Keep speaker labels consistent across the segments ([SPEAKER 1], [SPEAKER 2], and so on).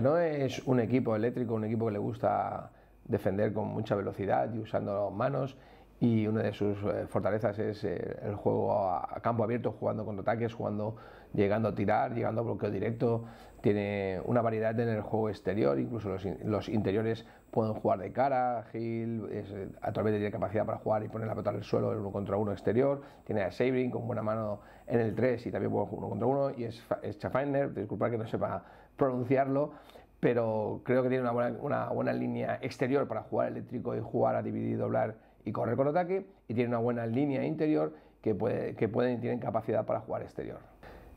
[SPEAKER 1] no es un equipo eléctrico, un equipo que le gusta defender con mucha velocidad y usando las manos y una de sus eh, fortalezas es eh, el juego a, campo abierto, jugando contra ataques, jugando, llegando a tirar, llegando a bloqueo directo. Tiene una variedad en el juego exterior, incluso los, interiores pueden jugar de cara. Gil es, eh, actualmente tiene capacidad para jugar y poner la pelota en el suelo en uno contra uno exterior. Tiene a Sabrin con buena mano en el 3 y también puede jugar uno contra uno. Y es, es disculpar que no sepa pronunciarlo, pero creo que tiene una buena, una buena línea exterior para jugar eléctrico y jugar a dividir y doblar y correr con ataque y tiene una buena línea interior que, pueden y tienen capacidad para jugar exterior.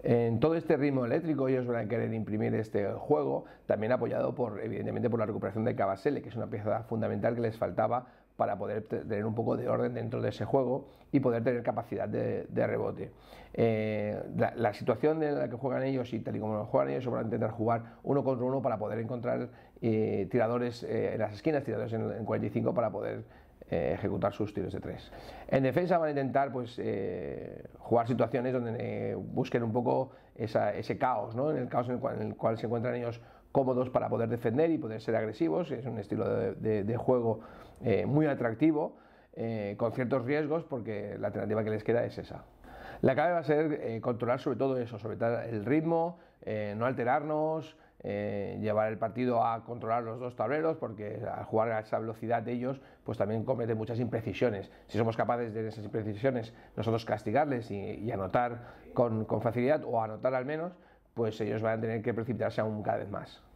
[SPEAKER 1] En todo este ritmo eléctrico ellos van a querer imprimir este juego, también apoyado por, evidentemente por la recuperación de Cavaselle que es una pieza fundamental que les faltaba para poder tener un poco de orden dentro de ese juego y poder tener capacidad de, rebote. Eh, la, situación en la que juegan ellos y tal y como lo juegan ellos, van a intentar jugar uno contra uno para poder encontrar eh, tiradores eh, en las esquinas, tiradores en, en 45 para poder eh, ejecutar sus tiros de tres. En defensa van a intentar pues, eh, jugar situaciones donde eh, busquen un poco ese caos, ¿no? en el caos en el, cual, se encuentran ellos cómodos para poder defender y poder ser agresivos. Es un estilo de, juego muy atractivo, con ciertos riesgos, porque la alternativa que les queda es esa. La clave va a ser controlar sobre todo eso, sobre todo el ritmo, no alterarnos, eh, llevar el partido a controlar los dos tableros, porque al jugar a esa velocidad de ellos, pues también cometen muchas imprecisiones. Si somos capaces de esas imprecisiones nosotros castigarles y, anotar con, con facilidad, o anotar al menos, pues ellos van a tener que precipitarse aún cada vez más.